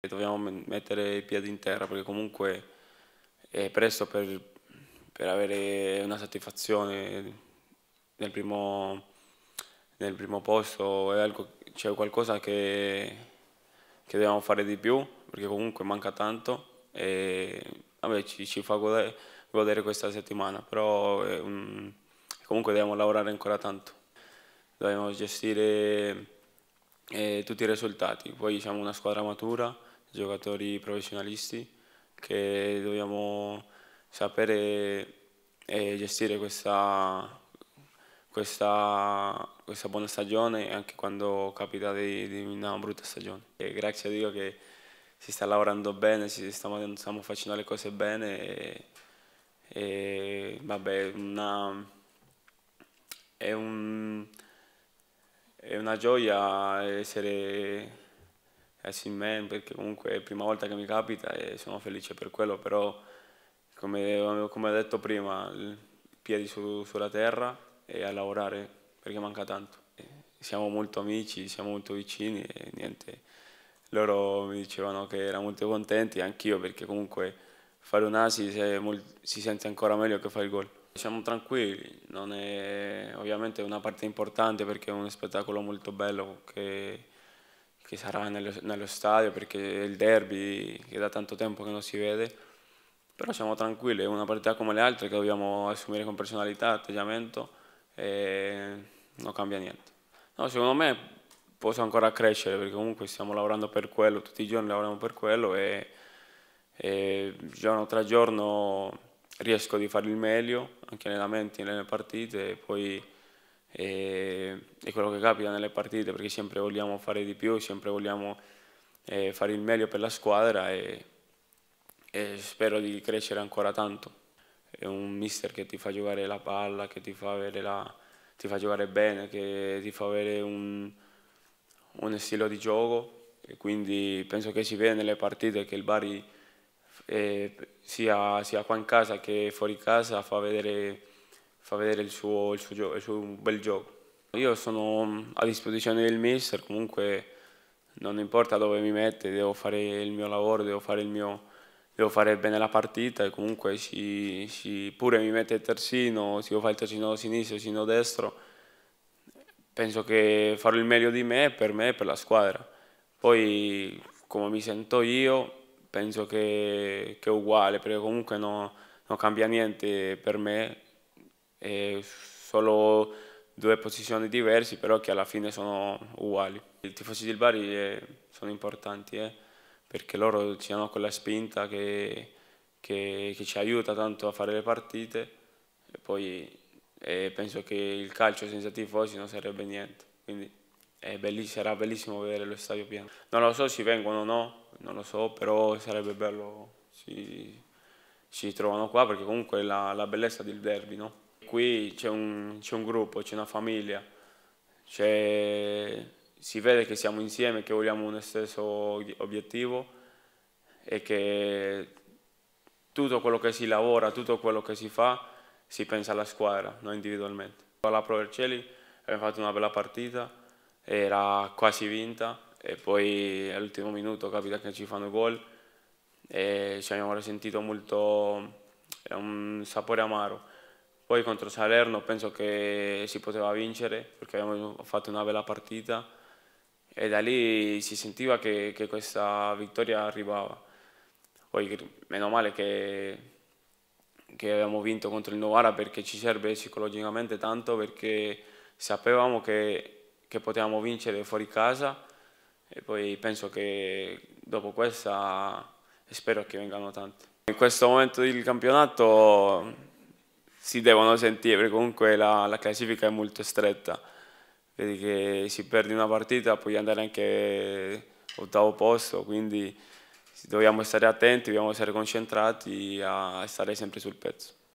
Dobbiamo mettere i piedi in terra perché comunque è presto per, per avere una soddisfazione nel primo, nel primo posto, c'è cioè qualcosa che, che, dobbiamo fare di più perché comunque manca tanto e vabbè, ci, ci, fa godere, godere, questa settimana, però un, comunque dobbiamo lavorare ancora tanto, dobbiamo gestire eh, tutti i risultati, poi siamo una squadra matura giocatori professionalisti che dobbiamo sapere gestire questa, questa, questa, buona stagione anche quando capita di, di una brutta stagione. E grazie a Dio che si sta lavorando bene, stiamo, stiamo facendo le cose bene e, e vabbè, una, è, un, è una gioia essere in eh Man perché comunque è la prima volta che mi capita e sono felice per quello, però come, come ho detto prima, piedi su, sulla terra e a lavorare perché manca tanto. Siamo molto amici, siamo molto vicini e niente, loro mi dicevano che erano molto contenti, anch'io perché comunque fare un ASI si sente ancora meglio che fare il gol. Siamo tranquilli, non è ovviamente una parte importante perché è uno spettacolo molto bello che che sarà nello, nello stadio perché è il derby che da tanto tempo che non si vede, però siamo tranquilli, è una partita come le altre che dobbiamo assumere con personalità, atteggiamento e non cambia niente. No, secondo me posso ancora crescere perché comunque stiamo lavorando per quello, tutti i giorni lavoriamo per quello e, e giorno tra giorno riesco di fare il meglio anche nei allenamenti, nelle partite e poi e, e quello che capita nelle partite perché sempre vogliamo fare di più, sempre vogliamo eh, fare il meglio per la squadra e, e spero di crescere ancora tanto. È un mister che ti fa giocare la palla, che ti fa, la, ti fa giocare bene, che ti fa avere un, un stile di gioco e quindi penso che si vede nelle partite che il Bari eh, sia, sia qua in casa che fuori casa fa vedere fa vedere il suo, il, suo il suo, bel gioco. Io sono mm, a disposizione del mister, comunque non importa dove mi mette, devo fare il mio lavoro, devo fare, mio, devo fare bene la partita e comunque si, si pure mi mette il terzino, se io fare il terzino sinistro, il terzino destro, penso che farò il meglio di me, per me e per la squadra. Poi come mi sento io penso che, che è uguale, perché comunque no, non cambia niente per me, eh, solo due posizioni diverse però che alla fine sono uguali. I tifosi del Bari eh, sono importanti eh, perché loro ci hanno quella spinta che, che, che, ci aiuta tanto a fare le partite e poi eh, penso che il calcio senza tifosi non sarebbe niente, quindi belliss sarà bellissimo vedere lo stadio pieno. Non lo so se vengono o no, non lo so, però sarebbe bello si, si trovano qua perché comunque è la, la bellezza del derby, no? qui c'è un, un, gruppo, c'è una famiglia, si vede che siamo insieme, che vogliamo uno stesso obiettivo e che tutto quello che si lavora, tutto quello che si fa, si pensa alla squadra, non individualmente. Alla Pro Vercelli abbiamo fatto una bella partita, era quasi vinta e poi all'ultimo minuto capita che ci fanno gol e ci abbiamo sentito molto, è un sapore amaro. Poi contro Salerno penso che si poteva vincere perché abbiamo fatto una bella partita e da lì si sentiva che, che questa vittoria arrivava. Poi meno male che, che abbiamo vinto contro il Novara perché ci serve psicologicamente tanto perché sapevamo che, che potevamo vincere fuori casa e poi penso che dopo questa spero che vengano tanti. In questo momento del campionato si devono sentire, perché comunque la, la classifica è molto stretta. Vedi che si perdi una partita, puoi andare anche ottavo posto, quindi dobbiamo stare attenti, dobbiamo essere concentrati a stare sempre sul pezzo.